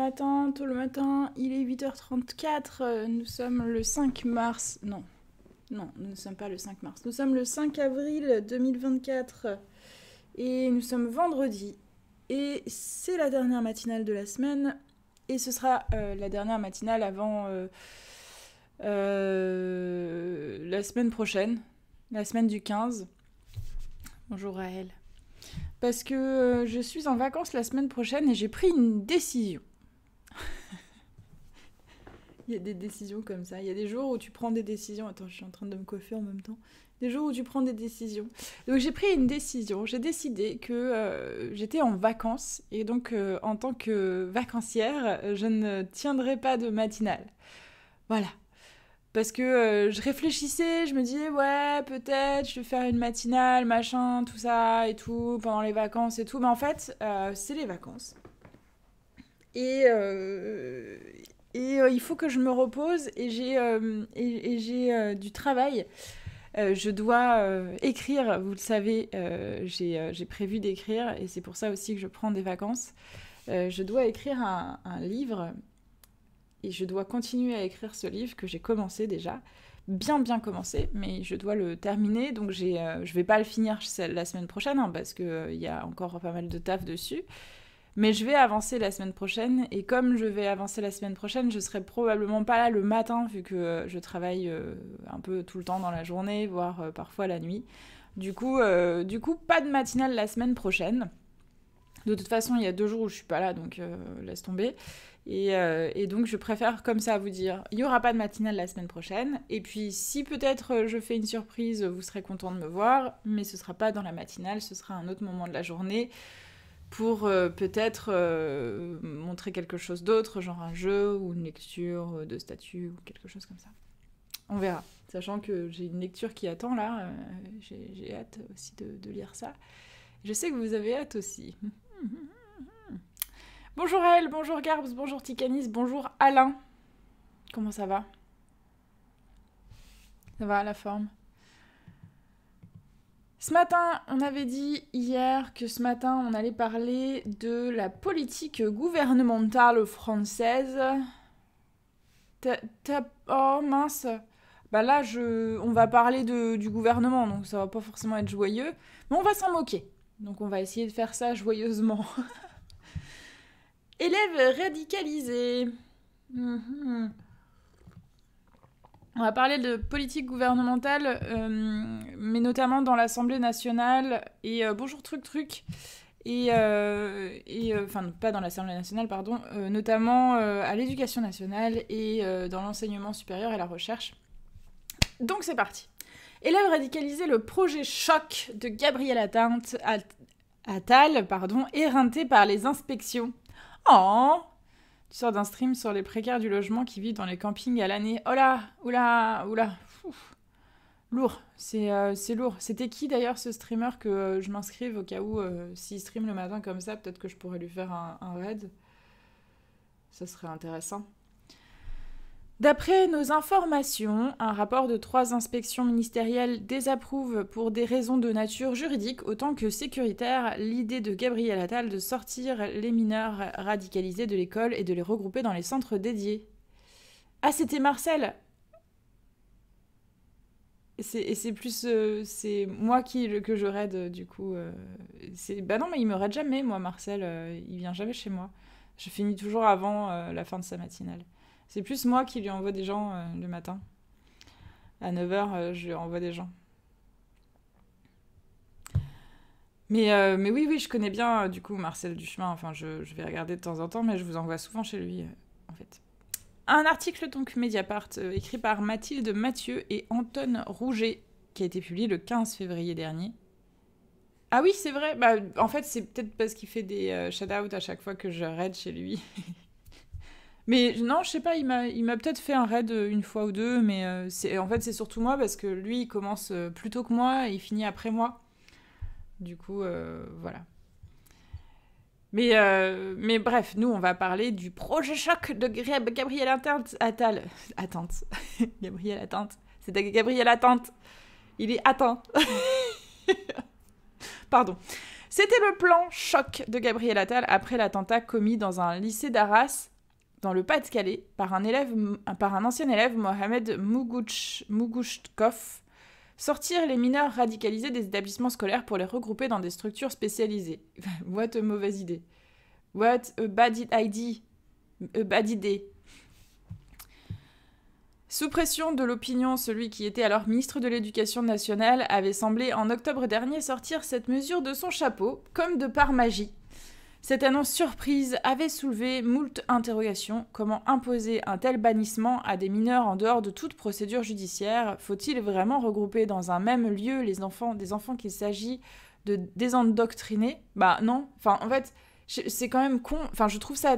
matin, tôt le matin, il est 8h34, euh, nous sommes le 5 mars. Non, non, nous ne sommes pas le 5 mars. Nous sommes le 5 avril 2024 et nous sommes vendredi. Et c'est la dernière matinale de la semaine et ce sera euh, la dernière matinale avant euh, la semaine prochaine, la semaine du 15. Bonjour à elle parce que je suis en vacances la semaine prochaine et j'ai pris une décision. Il y a des décisions comme ça. Il y a des jours où tu prends des décisions. Attends, je suis en train de me coiffer en même temps. Des jours où tu prends des décisions. Donc j'ai pris une décision. J'ai décidé que euh, j'étais en vacances et donc euh, en tant que vacancière, euh, je ne tiendrai pas de matinale. Voilà. Parce que je réfléchissais, je me disais, ouais, peut-être, je vais faire une matinale, machin, tout ça et tout, pendant les vacances et tout. Mais en fait, c'est les vacances. Et, euh, et euh, il faut que je me repose et j'ai euh, et, euh, du travail. je dois écrire, vous le savez, j'ai prévu d'écrire et c'est pour ça aussi que je prends des vacances. je dois écrire un, livre et je dois continuer à écrire ce livre que j'ai commencé déjà, bien bien commencé, mais je dois le terminer. Donc je ne vais pas le finir la semaine prochaine hein, parce qu'il y a encore pas mal de taf dessus. Mais je vais avancer la semaine prochaine et comme je vais avancer la semaine prochaine, je serai probablement pas là le matin vu que euh, je travaille euh, un peu tout le temps dans la journée, voire euh, parfois la nuit. Du coup, du coup, pas de matinale la semaine prochaine. De toute façon, il y a deux jours où je suis pas là, donc laisse tomber. Et, donc, je préfère comme ça vous dire, il y aura pas de matinale la semaine prochaine. Et puis, si peut-être je fais une surprise, vous serez content de me voir, mais ce sera pas dans la matinale, ce sera un autre moment de la journée pour euh, peut-être euh, montrer quelque chose d'autre, genre un jeu ou une lecture euh, de statut ou quelque chose comme ça. On verra. Sachant que j'ai une lecture qui attend là, j'ai hâte aussi de, lire ça. Je sais que vous avez hâte aussi. bonjour Elle, bonjour Garbs, bonjour Ticanis, bonjour Alain. Comment ça va Ça va la forme ce matin, on avait dit hier que ce matin, on allait parler de la politique gouvernementale française. Oh mince Bah là, je... on va parler de, du gouvernement, donc ça va pas forcément être joyeux. Mais on va s'en moquer. Donc on va essayer de faire ça joyeusement. Élève radicalisé mhm. On va parler de politique gouvernementale, euh, mais notamment dans l'Assemblée nationale. Et euh, bonjour truc truc. Et, euh, enfin, pas dans l'Assemblée nationale, pardon, notamment à l'éducation nationale et dans l'enseignement supérieur et la recherche. Donc c'est parti. là, radicalisé le projet choc de Gabriel Attal, pardon, éreinté par les inspections. Oh tu sors d'un stream sur les précaires du logement qui vivent dans les campings à l'année. Oh là Oula oh Oula oh Lourd, euh, c'est lourd. C'était qui d'ailleurs ce streamer que euh, je m'inscrive au cas où euh, s'il stream le matin comme ça, peut-être que je pourrais lui faire un raid. Ça serait intéressant. D'après nos informations, un rapport de trois inspections ministérielles désapprouve pour des raisons de nature juridique autant que sécuritaire l'idée de Gabriel Attal de sortir les mineurs radicalisés de l'école et de les regrouper dans les centres dédiés. Ah, c'était Marcel et c'est plus euh, c'est moi qui que je raide du coup euh, c'est bah non mais il me raide jamais moi Marcel euh, il vient jamais chez moi je finis toujours avant la fin de sa matinale c'est plus moi qui lui envoie des gens euh, le matin. À 9h, euh, je lui envoie des gens. Mais, euh, mais oui, oui, je connais bien du coup Marcel Duchemin. Enfin, je, vais regarder de temps en temps, mais je vous envoie souvent chez lui, en fait. Un article donc Mediapart, écrit par Mathilde Mathieu et Anton Rouget, qui a été publié le 15 février dernier. Ah oui, c'est vrai. Bah, en fait, c'est peut-être parce qu'il fait des shout-outs à chaque fois que je raid chez lui. Mais non, je sais pas, il m'a peut-être fait un raid euh, une fois ou deux, mais euh, c'est en fait, c'est surtout moi parce que lui, il commence euh, plutôt que moi et il finit après moi. Du coup, voilà. Mais, mais bref, nous, on va parler du projet choc de Gabriel Attal. Attente. Gabriel Attente. C'est Gabriel Attente. Il est atteint. Pardon. C'était le plan choc de Gabriel Attal après l'attentat commis dans un lycée d'Arras dans le Pas-de-Calais par un, élève, par un ancien élève, Mohamed Mugouchkov, sortir les mineurs radicalisés des établissements scolaires pour les regrouper dans des structures spécialisées. What a mauvaise idée. What a bad idea. A bad idea. Sous pression de l'opinion, celui qui était alors ministre de l'Éducation nationale avait semblé en octobre dernier sortir cette mesure de son chapeau, comme de par magie. Cette annonce surprise avait soulevé moult interrogations. Comment imposer un tel bannissement à des mineurs en dehors de toute procédure judiciaire Faut-il vraiment regrouper dans un même lieu les enfants des enfants qu'il s'agit de désendoctriner Bah non. Enfin, en fait, c'est quand même con. Enfin, je trouve ça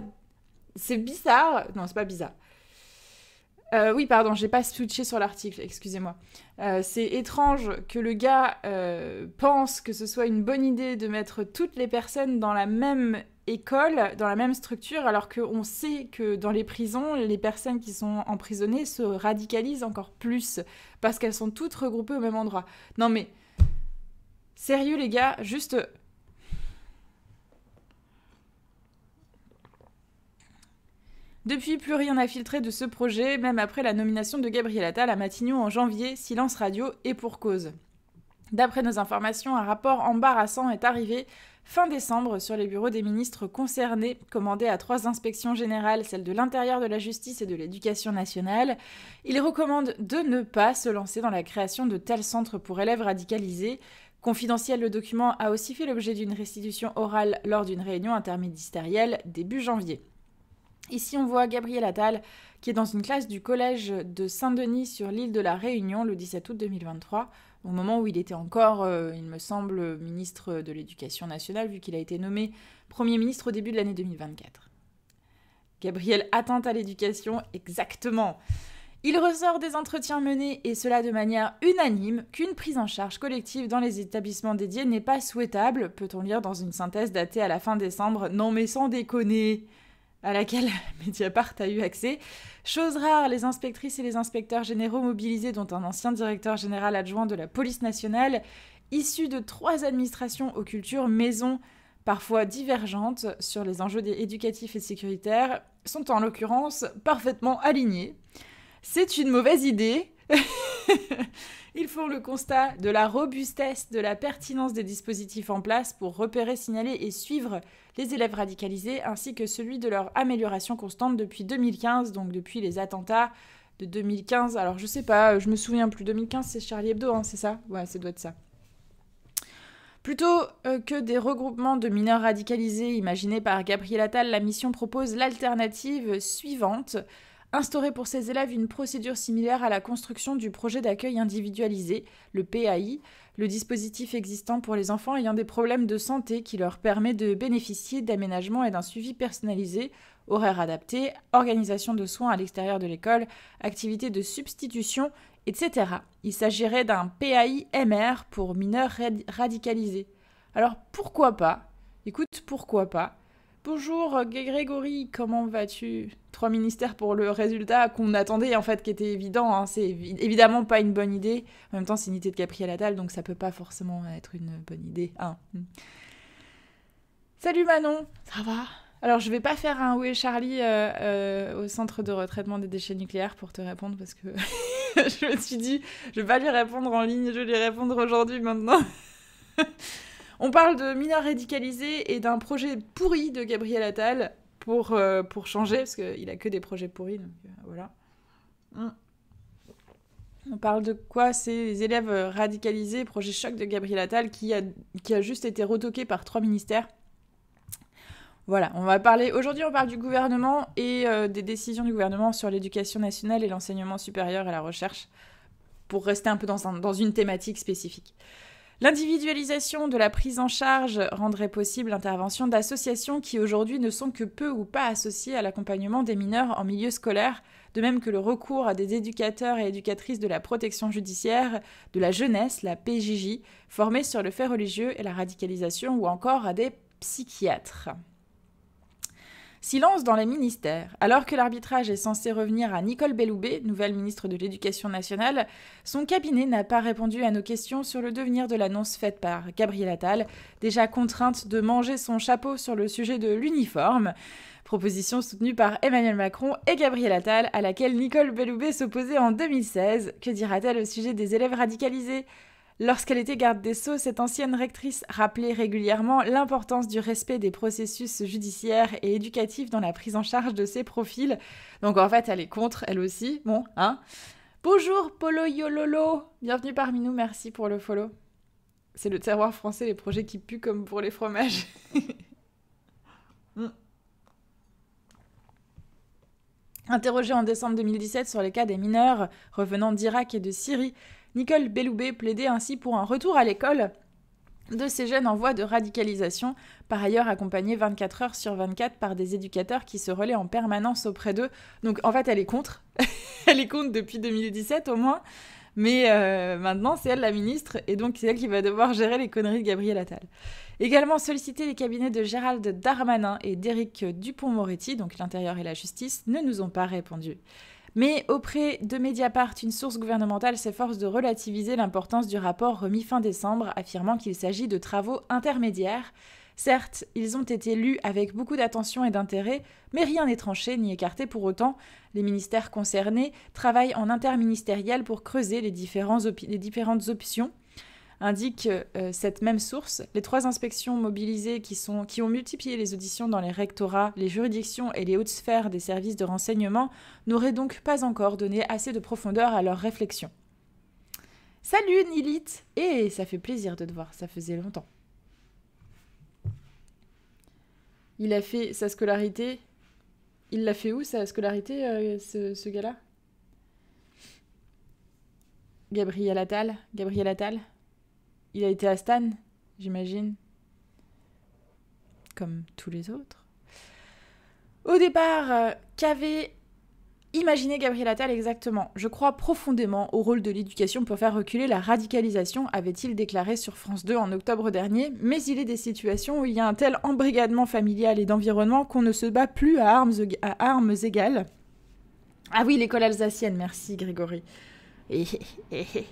c'est bizarre. Non, c'est pas bizarre. Euh, oui, pardon, j'ai pas switché sur l'article, excusez-moi. Euh, c'est étrange que le gars euh, pense que ce soit une bonne idée de mettre toutes les personnes dans la même école, dans la même structure, alors qu'on sait que dans les prisons, les personnes qui sont emprisonnées se radicalisent encore plus, parce qu'elles sont toutes regroupées au même endroit. Non mais, sérieux les gars, juste Depuis, plus rien n'a filtré de ce projet, même après la nomination de Gabriel Attal à Matignon en janvier, silence radio et pour cause. D'après nos informations, un rapport embarrassant est arrivé fin décembre sur les bureaux des ministres concernés, commandé à trois inspections générales, celles de l'intérieur de la justice et de l'éducation nationale. Il recommande de ne pas se lancer dans la création de tels centres pour élèves radicalisés. Confidentiel, le document a aussi fait l'objet d'une restitution orale lors d'une réunion interministérielle début janvier. Ici, on voit Gabriel Attal qui est dans une classe du collège de Saint-Denis sur l'île de la Réunion le 17 août 2023, au moment où il était encore, euh, il me semble, ministre de l'Éducation nationale, vu qu'il a été nommé Premier ministre au début de l'année 2024. Gabriel atteinte à l'éducation, exactement. Il ressort des entretiens menés, et cela de manière unanime, qu'une prise en charge collective dans les établissements dédiés n'est pas souhaitable, peut-on lire dans une synthèse datée à la fin décembre. Non mais sans déconner à laquelle Mediapart a eu accès. Chose rare, les inspectrices et les inspecteurs généraux mobilisés, dont un ancien directeur général adjoint de la police nationale, issus de trois administrations aux cultures maisons parfois divergentes sur les enjeux éducatifs et sécuritaires, sont en l'occurrence parfaitement alignés. C'est une mauvaise idée, Ils font le constat de la robustesse, de la pertinence des dispositifs en place pour repérer, signaler et suivre les élèves radicalisés, ainsi que celui de leur amélioration constante depuis 2015, donc depuis les attentats de 2015. Alors je sais pas, je me souviens plus. 2015, c'est Charlie Hebdo, hein, c'est ça Ouais, ça doit être ça. Plutôt euh, que des regroupements de mineurs radicalisés imaginés par Gabriel Attal, la mission propose l'alternative suivante instaurer pour ses élèves une procédure similaire à la construction du projet d'accueil individualisé, le PAI, le dispositif existant pour les enfants ayant des problèmes de santé qui leur permet de bénéficier d'aménagements et d'un suivi personnalisé, horaires adaptés, organisation de soins à l'extérieur de l'école, activités de substitution, etc. Il s'agirait d'un PAI MR pour mineurs radicalisés. Alors pourquoi pas Écoute, pourquoi pas Bonjour euh, Grégory, comment vas-tu Trois ministères pour le résultat qu'on attendait, en fait, qui était évident. Hein, c'est évidemment pas une bonne idée. En même temps, c'est une idée de Capri à la dalle, donc ça peut pas forcément être une bonne idée. Hein. Hmm. Salut Manon, ça va alors, je vais pas faire un Où Charlie euh, euh, au centre de retraitement des déchets nucléaires pour te répondre parce que je me suis dit, je vais pas lui répondre en ligne, je vais lui répondre aujourd'hui maintenant. On parle de mineurs radicalisés et d'un projet pourri de Gabriel Attal pour, euh, pour changer, parce qu'il a que des projets pourris, euh, voilà. Hum. On parle de quoi C'est les élèves radicalisés, projet choc de Gabriel Attal qui a, juste été retoqué par trois ministères. Voilà, on va parler. Aujourd'hui, on parle du gouvernement et euh, des décisions du gouvernement sur l'éducation nationale et l'enseignement supérieur et la recherche, pour rester un peu dans une thématique spécifique. L'individualisation de la prise en charge rendrait possible l'intervention d'associations qui aujourd'hui ne sont que peu ou pas associées à l'accompagnement des mineurs en milieu scolaire, de même que le recours à des éducateurs et éducatrices de la protection judiciaire, de la jeunesse, la PJJ, formés sur le fait religieux et la radicalisation, ou encore à des psychiatres. Silence dans les ministères. Alors que l'arbitrage est censé revenir à Nicole Belloubet, nouvelle ministre de l'Éducation nationale, son cabinet n'a pas répondu à nos questions sur le devenir de l'annonce faite par Gabriel Attal, déjà contrainte de manger son chapeau sur le sujet de l'uniforme. Proposition soutenue par Emmanuel Macron et Gabriel Attal, à laquelle Nicole Belloubet s'opposait en 2016. Que dira-t-elle au sujet des élèves radicalisés Lorsqu'elle était garde des Sceaux, cette ancienne rectrice rappelait régulièrement l'importance du respect des processus judiciaires et éducatifs dans la prise en charge de ses profils. Donc en fait, elle est contre, elle aussi. Bon, hein Bonjour Polo Yololo Bienvenue parmi nous, merci pour le follow. C'est le terroir français, les projets qui puent comme pour les fromages. Hmm. Interrogée en décembre 2017 sur les cas des mineurs revenant d'Irak et de Syrie, Nicole Belloubet plaidait ainsi pour un retour à l'école de ces jeunes en voie de radicalisation, par ailleurs accompagnés 24 heures sur 24 par des éducateurs qui se relaient en permanence auprès d'eux. Donc en fait, elle est contre. elle est contre depuis 2017 au moins. Mais euh, maintenant, c'est elle la ministre, et donc c'est elle qui va devoir gérer les conneries de Gabriel Attal. Également sollicité les cabinets de Gérald Darmanin et d'Éric Dupont-Moretti, donc l'intérieur et la justice, ne nous ont pas répondu. Mais auprès de Mediapart, une source gouvernementale s'efforce de relativiser l'importance du rapport remis fin décembre, affirmant qu'il s'agit de travaux intermédiaires. Certes, ils ont été lus avec beaucoup d'attention et d'intérêt, mais rien n'est tranché ni écarté pour autant. Les ministères concernés travaillent en interministériel pour creuser les, les différentes options indique euh, cette même source, les trois inspections mobilisées qui, sont, qui ont multiplié les auditions dans les rectorats, les juridictions et les hautes sphères des services de renseignement n'auraient donc pas encore donné assez de profondeur à leurs réflexions. Salut Nilith! Eh, et ça fait plaisir de te voir, ça faisait longtemps. Il a fait sa scolarité. Il l'a fait où sa scolarité, euh, ce, ce gars-là Gabriel Attal Gabriel Attal il a été à Stan, j'imagine. Comme tous les autres. Au départ, euh, qu'avait imaginé Gabriel Attal exactement Je crois profondément au rôle de l'éducation pour faire reculer la radicalisation, avait-il déclaré sur France 2 en octobre dernier, mais il est des situations où il y a un tel embrigadement familial et d'environnement qu'on ne se bat plus à armes, à armes égales. Ah oui, l'école alsacienne, merci Grégory. Eh, eh, eh,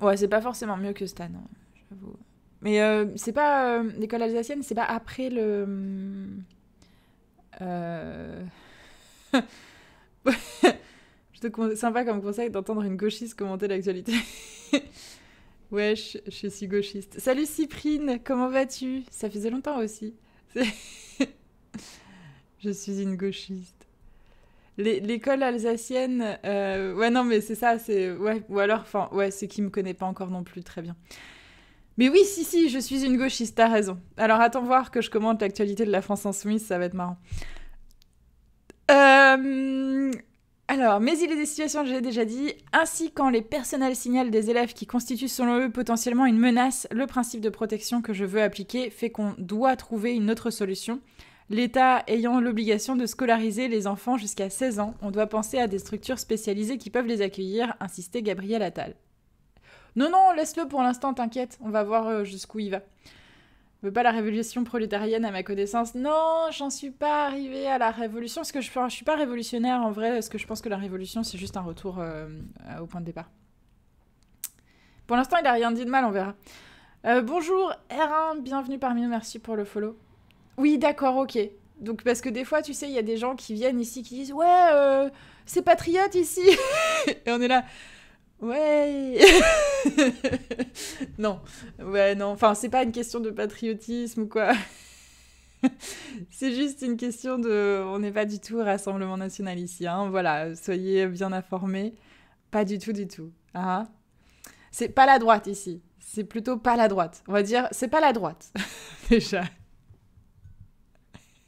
Ouais, c'est pas forcément mieux que Stan, hein, j'avoue. Mais euh, c'est pas. Euh, l'école alsacienne, c'est pas après le. Euh... je te Sympa comme conseil d'entendre une gauchiste commenter l'actualité. Wesh, je suis si gauchiste. Salut Cyprine, comment vas-tu Ça faisait longtemps aussi. je suis une gauchiste l'école alsacienne. Euh, ouais, non, mais c'est ça. C'est ouais, ou alors, enfin, ouais, c'est qui me connaît pas encore non plus, très bien. Mais oui, si, si, je suis une gauchiste. T'as raison. Alors attends voir que je commente l'actualité de la France insoumise, ça va être marrant. Euh, alors, mais il est des situations, j'ai déjà dit, ainsi quand les personnels signalent des élèves qui constituent selon eux potentiellement une menace, le principe de protection que je veux appliquer fait qu'on doit trouver une autre solution l'État ayant l'obligation de scolariser les enfants jusqu'à 16 ans, on doit penser à des structures spécialisées qui peuvent les accueillir, insistait Gabriel Attal. Non, non, laisse-le pour l'instant, t'inquiète, on va voir euh, jusqu'où il va. Je veux pas la révolution prolétarienne à ma connaissance. Non, j'en suis pas arrivée à la révolution, parce que je, je suis pas révolutionnaire en vrai, parce que je pense que la révolution, c'est juste un retour euh, euh, au point de départ. Pour l'instant, il a rien dit de mal, on verra. bonjour R1, bienvenue parmi nous, merci pour le follow. Oui, d'accord, ok. Donc, parce que des fois, tu sais, il y a des gens qui viennent ici qui disent Ouais, euh, c'est patriote ici Et on est là. Ouais Non, ouais, non. Enfin, c'est pas une question de patriotisme ou quoi. c'est juste une question de. On n'est pas du tout Rassemblement national ici, hein. Voilà, soyez bien informés. Pas du tout, du tout. Hein c'est pas la droite ici. C'est plutôt pas la droite. On va dire, c'est pas la droite. Déjà.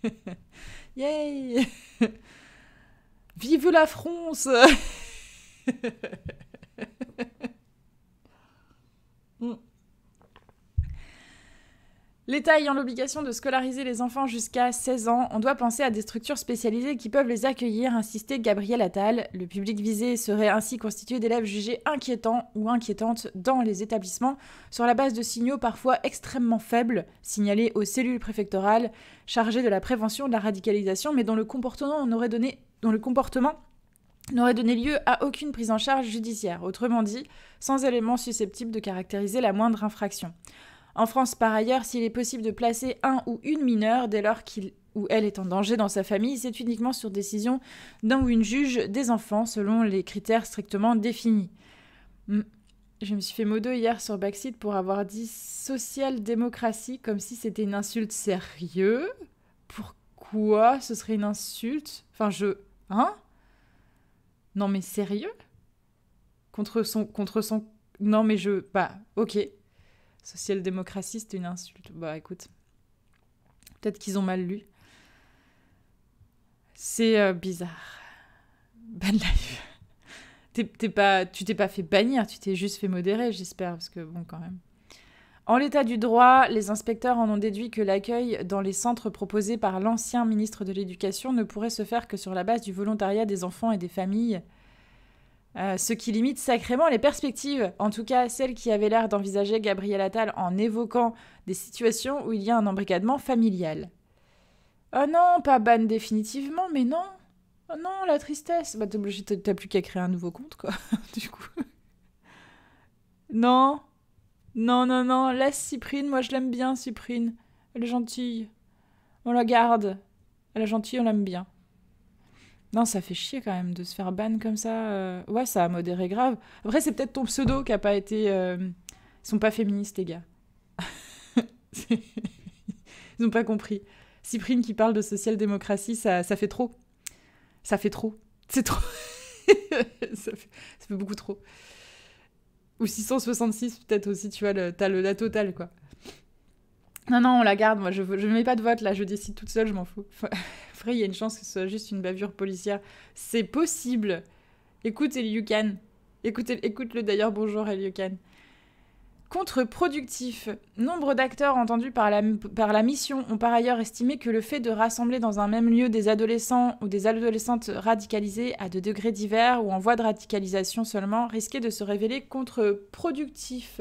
Yay Vive la France hmm. L'État ayant l'obligation de scolariser les enfants jusqu'à 16 ans, on doit penser à des structures spécialisées qui peuvent les accueillir, insistait Gabriel Attal. Le public visé serait ainsi constitué d'élèves jugés inquiétants ou inquiétantes dans les établissements sur la base de signaux parfois extrêmement faibles, signalés aux cellules préfectorales chargées de la prévention de la radicalisation, mais dont le comportement n'aurait donné, dont le comportement n'aurait donné lieu à aucune prise en charge judiciaire, autrement dit, sans éléments susceptibles de caractériser la moindre infraction. En France, par ailleurs, s'il est possible de placer un ou une mineure dès lors qu'il ou elle est en danger dans sa famille, c'est uniquement sur décision d'un ou une juge des enfants, selon les critères strictement définis. Hmm. Je me suis fait modo hier sur Backseat pour avoir dit social-démocratie comme si c'était une insulte. Sérieux Pourquoi ce serait une insulte Enfin, je. Hein Non, mais sérieux Contre son. Contre son. Non, mais je. Pas... ok social-démocratie, c'est une insulte. Bah écoute, peut-être qu'ils ont mal lu. C'est euh, bizarre. Bad life. tu t'es pas fait bannir, tu t'es juste fait modérer, j'espère, parce que bon, quand même. En l'état du droit, les inspecteurs en ont déduit que l'accueil dans les centres proposés par l'ancien ministre de l'Éducation ne pourrait se faire que sur la base du volontariat des enfants et des familles euh, ce qui limite sacrément les perspectives, en tout cas celles qui avaient l'air d'envisager Gabriel Attal en évoquant des situations où il y a un embrigadement familial. Oh non, pas ban définitivement, mais non Oh non, la tristesse Bah t'as plus qu'à créer un nouveau compte, quoi, du coup. Non Non, non, non, laisse Cyprine, moi je l'aime bien, Cyprine. Elle est gentille. On la garde. Elle est gentille, on l'aime bien. Non, ça fait chier quand même de se faire ban comme ça. Euh. Ouais, ça a modéré grave. Après, c'est peut-être ton pseudo qui a pas été. Euh, ils sont pas féministes, les gars. Ils n'ont pas compris. Cyprine qui parle de social-démocratie, ça, ça fait trop. Ça fait trop. C'est trop. ça, fait, beaucoup trop. Ou 666, peut-être aussi, tu vois, t'as le, la totale, quoi. Non, non, on la garde, moi je ne mets pas de vote là, je décide toute seule, je m'en fous. Après, il y a une chance que ce soit juste une bavure policière. C'est possible. Écoute écoutez Écoute-le d'ailleurs, bonjour Eliukan. Contre-productif. Nombre d'acteurs entendus par la, par la mission ont par ailleurs estimé que le fait de rassembler dans un même lieu des adolescents ou des adolescentes radicalisées à de degrés divers ou en voie de radicalisation seulement risquait de se révéler contre-productif.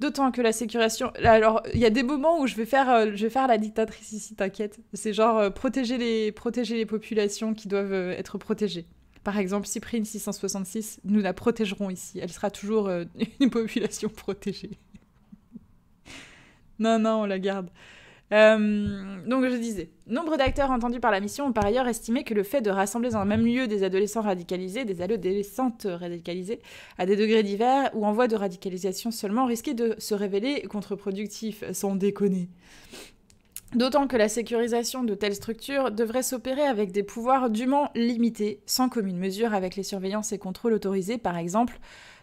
D'autant que la sécurisation. Alors, il y a des moments où je vais faire, euh, je vais faire la dictatrice ici, t'inquiète. C'est genre euh, protéger, les, protéger les populations qui doivent euh, être protégées. Par exemple, Cyprine 666, nous la protégerons ici. Elle sera toujours une population protégée. non, non, on la garde. Euh, donc je disais, nombre d'acteurs entendus par la mission ont par ailleurs estimé que le fait de rassembler dans un même lieu des adolescents radicalisés, des adolescentes radicalisées, à des degrés divers ou en voie de radicalisation seulement, risquait de se révéler contre-productif, sans déconner. D'autant que la sécurisation de telles structures devrait s'opérer avec des pouvoirs dûment limités, sans commune mesure avec les surveillances et contrôles autorisés, par exemple,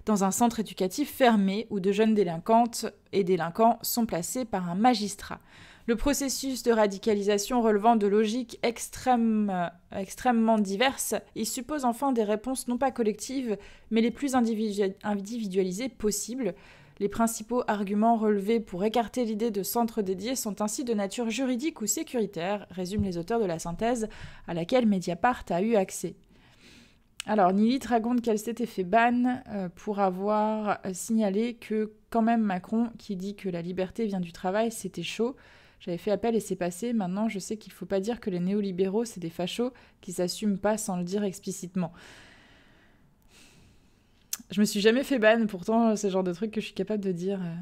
dans un centre éducatif fermé où de jeunes délinquantes et délinquants sont placés par un magistrat. Le processus de radicalisation relevant de logiques euh, extrêmement diverses, il suppose enfin des réponses non pas collectives, mais les plus individualisées possibles. Les principaux arguments relevés pour écarter l'idée de centre dédié sont ainsi de nature juridique ou sécuritaire, résument les auteurs de la synthèse à laquelle Mediapart a eu accès. Alors, Nili raconte qu'elle s'était fait ban euh, pour avoir euh, signalé que, quand même, Macron, qui dit que la liberté vient du travail, c'était chaud, j'avais fait appel et c'est passé. Maintenant, je sais qu'il ne faut pas dire que les néolibéraux, c'est des fachos qui s'assument pas sans le dire explicitement. Je me suis jamais fait ban, pourtant, c'est le genre de truc que je suis capable de dire. Euh.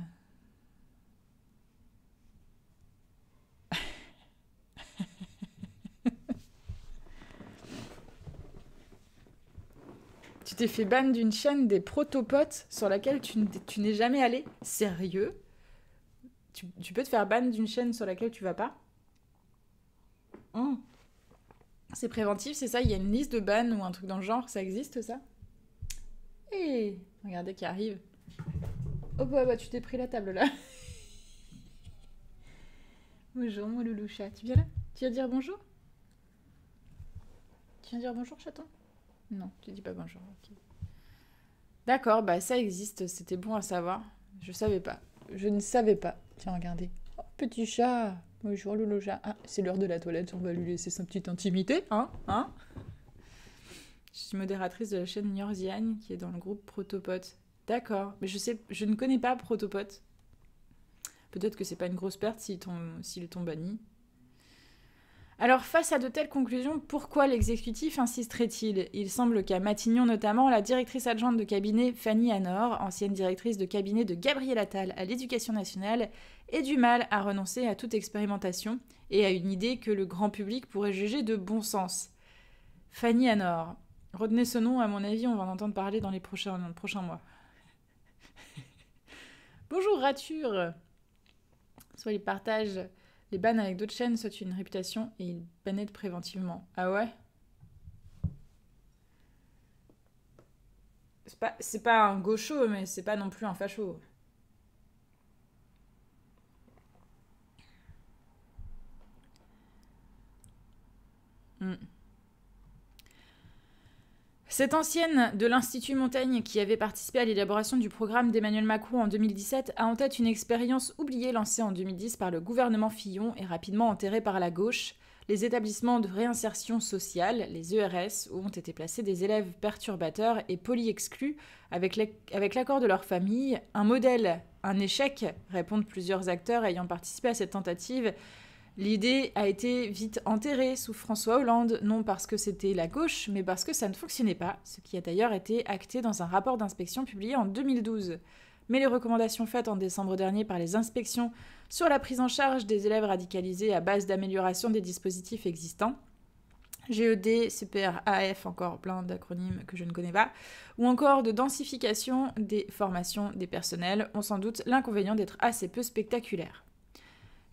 tu t'es fait ban d'une chaîne des protopotes sur laquelle tu n'es jamais allé Sérieux tu, peux te faire ban d'une chaîne sur laquelle tu vas pas. Hmm. C'est préventif, c'est ça Il y a une liste de ban ou un truc dans le genre, ça existe ça Hé eh, Regardez qui arrive. Oh bah, bah tu t'es pris la table là. bonjour mon loulou chat, tu viens là Tu viens dire bonjour Tu viens dire bonjour chaton Non, tu dis pas bonjour. D'accord, bah ça existe, c'était bon à savoir. Je savais pas. Je ne savais pas regardez. Oh, petit chat Bonjour Loulou chat. Ah, c'est l'heure de la toilette, on va lui laisser sa petite intimité, hein Hein Je suis modératrice de la chaîne Nyorziane, qui est dans le groupe Protopote. D'accord, mais je sais, je ne connais pas Protopote. Peut-être que c'est pas une grosse perte s'il tombe à tombe alors face à de telles conclusions, pourquoi l'exécutif insisterait-il Il semble qu'à Matignon notamment, la directrice adjointe de cabinet Fanny Hanor, ancienne directrice de cabinet de Gabriel Attal à l'éducation nationale, ait du mal à renoncer à toute expérimentation et à une idée que le grand public pourrait juger de bon sens. Fanny Hanor. Retenez ce nom, à mon avis, on va en entendre parler dans les prochains, mois. Bonjour Rature soyez partage. Les bans avec d'autres chaînes soit une réputation et ils bannettent préventivement. Ah ouais C'est pas, un gaucho, mais c'est pas non plus un facho. Hmm. Cette ancienne de l'Institut Montaigne qui avait participé à l'élaboration du programme d'Emmanuel Macron en 2017 a en tête une expérience oubliée lancée en 2010 par le gouvernement Fillon et rapidement enterrée par la gauche. Les établissements de réinsertion sociale, les ERS, où ont été placés des élèves perturbateurs et poli-exclus avec l'accord de leur famille, un modèle, un échec, répondent plusieurs acteurs ayant participé à cette tentative L'idée a été vite enterrée sous François Hollande, non parce que c'était la gauche, mais parce que ça ne fonctionnait pas, ce qui a d'ailleurs été acté dans un rapport d'inspection publié en 2012. Mais les recommandations faites en décembre dernier par les inspections sur la prise en charge des élèves radicalisés à base d'amélioration des dispositifs existants GED, CPRAF, encore plein d'acronymes que je ne connais pas, ou encore de densification des formations des personnels ont sans doute l'inconvénient d'être assez peu spectaculaires.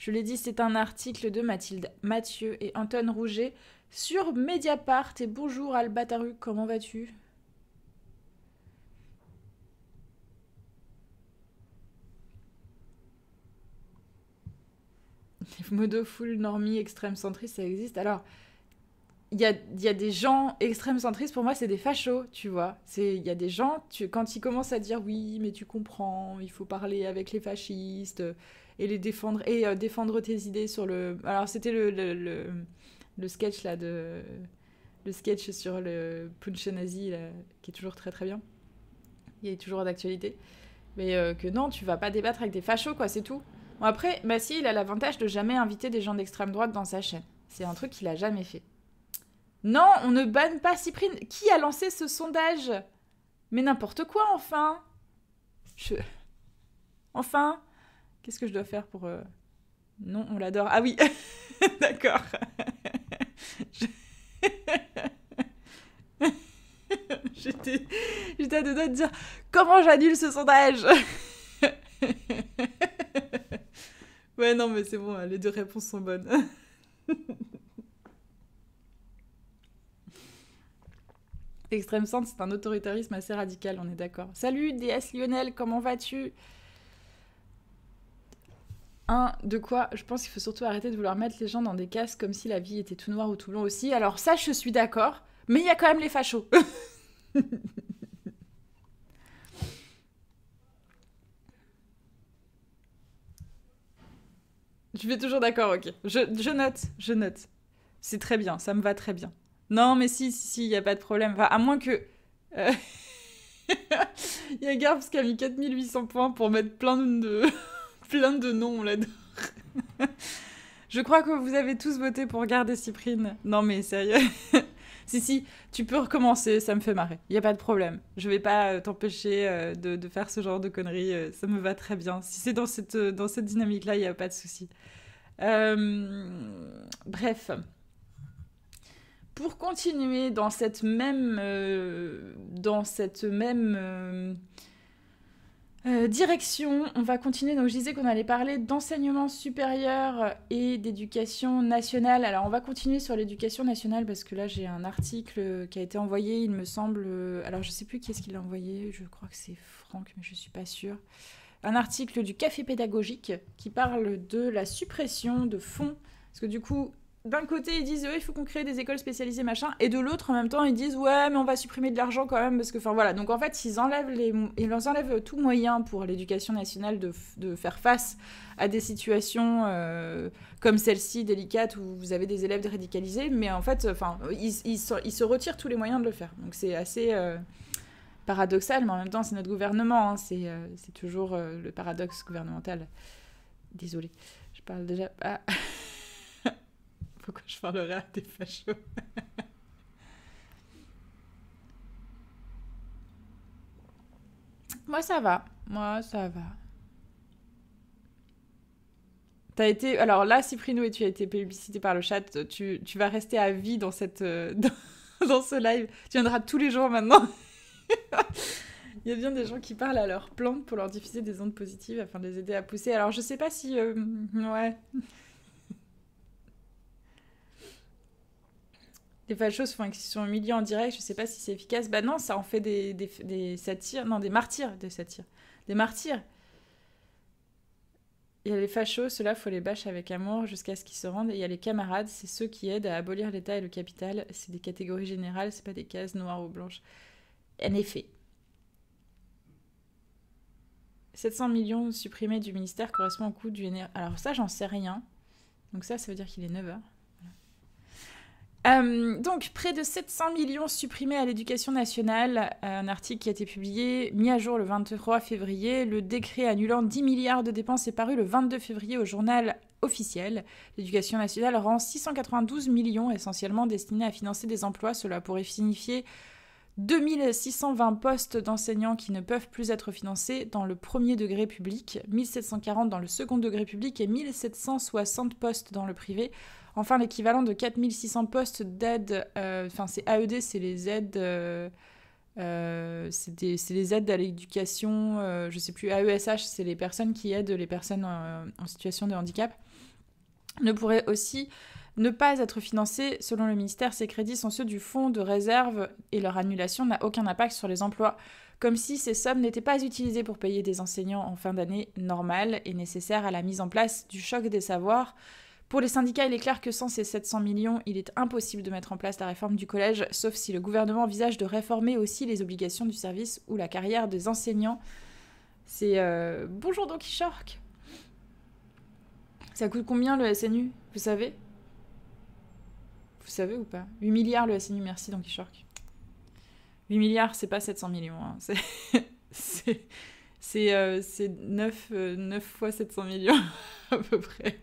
Je l'ai dit, c'est un article de Mathilde Mathieu et Anton Rouget sur Mediapart. Et bonjour Albataru, comment vas-tu Les mots normie, extrême centriste, ça existe. Alors, il y a, des gens extrême centristes, pour moi, c'est des fachos, tu vois. Il y a des gens, quand ils commencent à dire oui, mais tu comprends, il faut parler avec les fascistes, et les défendre et euh, défendre tes idées sur le. Alors c'était le, le, le, sketch là de le sketch sur le punch nazi qui est toujours très très bien. Il est toujours d'actualité, mais euh, que non, tu vas pas débattre avec des fachos quoi, c'est tout. Bon après, bah si, il a l'avantage de jamais inviter des gens d'extrême droite dans sa chaîne. C'est un truc qu'il a jamais fait. Non, on ne banne pas Cyprine. Qui a lancé ce sondage Mais n'importe quoi, enfin Enfin Qu'est-ce que je dois faire pour... Euh, non, on l'adore. Ah oui, d'accord. J'étais, à deux doigts de dire comment j'annule ce sondage. ouais, non, mais c'est bon, hein, les deux réponses sont bonnes. « centre, c'est un autoritarisme assez radical, on est d'accord. Salut DS Lionel, comment vas-tu un, de quoi je pense qu'il faut surtout arrêter de vouloir mettre les gens dans des cases comme si la vie était tout noir ou tout blanc aussi. Alors ça, je suis d'accord, mais il y a quand même les fachos. je vais toujours d'accord, ok. Je, note, je note. C'est très bien, ça me va très bien. Non, mais si, si, si, il n'y a pas de problème. à moins que... Euh, il y a Garbs qui a mis 4800 points pour mettre plein de plein de noms, on l'adore. Je crois que vous avez tous voté pour garder Cyprine. Non mais sérieux. si, si, tu peux recommencer, ça me fait marrer. Il n'y a pas de problème. Je ne vais pas euh, t'empêcher euh, de, faire ce genre de conneries. Euh, ça me va très bien. Si c'est dans cette, dans cette dynamique-là, il n'y a pas de souci. Bref. Pour continuer dans cette même... dans cette même... Euh, direction, on va continuer. Donc, je disais qu'on allait parler d'enseignement supérieur et d'éducation nationale. Alors, on va continuer sur l'éducation nationale parce que là, j'ai un article qui a été envoyé, il me semble. Alors, je sais plus qui est-ce qui l'a envoyé. Je crois que c'est Franck, mais je suis pas sûre. Un article du Café Pédagogique qui parle de la suppression de fonds. Parce que du coup, d'un côté, ils disent, il faut qu'on crée des écoles spécialisées, machin, et de l'autre, en même temps, ils disent, ouais, mais on va supprimer de l'argent quand même, parce que, enfin, voilà. Donc, en fait, ils enlèvent, les, ils enlèvent tout moyen pour l'éducation nationale de, faire face à des situations euh, comme celle-ci, délicates, où vous avez des élèves radicalisés, mais en fait, enfin, ils, se, retirent tous les moyens de le faire. Donc, c'est assez... Euh, paradoxal, mais en même temps, c'est notre gouvernement, hein. euh, c'est toujours le paradoxe gouvernemental. désolé je parle déjà. Ah. pourquoi je parlerais à des fachos. Moi, ça va. Moi, ça va. T'as été... Alors là, Cyprino, et tu as été publicité par le chat. Tu, tu vas rester à vie dans, cette, euh, dans, ce live. Tu viendras tous les jours maintenant. Il y a bien des gens qui parlent à leurs plantes pour leur diffuser des ondes positives afin de les aider à pousser. Alors, je sais pas si... Euh, ouais. les fachos font sont humiliés en direct, je sais pas si c'est efficace. Bah non, ça en fait des, satires, non, des martyrs de satires, des martyrs. Il y a les fachos, ceux-là, faut les bâcher avec amour jusqu'à ce qu'ils se rendent. Et il y a les camarades, c'est ceux qui aident à abolir l'État et le capital. C'est des catégories générales, c'est pas des cases noires ou blanches. En effet. 700 millions supprimés du ministère correspond au coût du... NR... Alors ça, j'en sais rien. Donc ça, ça veut dire qu'il est 9h. Euh, donc, près de 700 millions supprimés à l'éducation nationale, euh, un article qui a été publié, mis à jour le 23 février. Le décret annulant 10 milliards de dépenses est paru le 22 février au journal officiel. L'éducation nationale rend 692 millions essentiellement destinés à financer des emplois. Cela pourrait signifier 2620 postes d'enseignants qui ne peuvent plus être financés dans le premier degré public, 1740 dans le second degré public et 1760 postes dans le privé enfin l'équivalent de 4600 postes d'aide, euh, enfin c'est AED, c'est les aides... Euh, euh, les aides à l'éducation, je je sais plus, AESH, c'est les personnes qui aident les personnes en, en situation de handicap, ne pourraient aussi ne pas être financées. Selon le ministère, ces crédits sont ceux du fonds de réserve et leur annulation n'a aucun impact sur les emplois, comme si ces sommes n'étaient pas utilisées pour payer des enseignants en fin d'année normale et nécessaires à la mise en place du choc des savoirs pour les syndicats, il est clair que sans ces 700 millions, il est impossible de mettre en place la réforme du collège, sauf si le gouvernement envisage de réformer aussi les obligations du service ou la carrière des enseignants. C'est euh, bonjour Don Quichorque. Ça coûte combien le SNU Vous savez Vous savez ou pas 8 milliards le SNU, merci Don Quichorque. 8 milliards, c'est pas 700 millions. Hein. C'est C'est, c'est, 9, euh, 9 euh, fois 700 millions à peu près.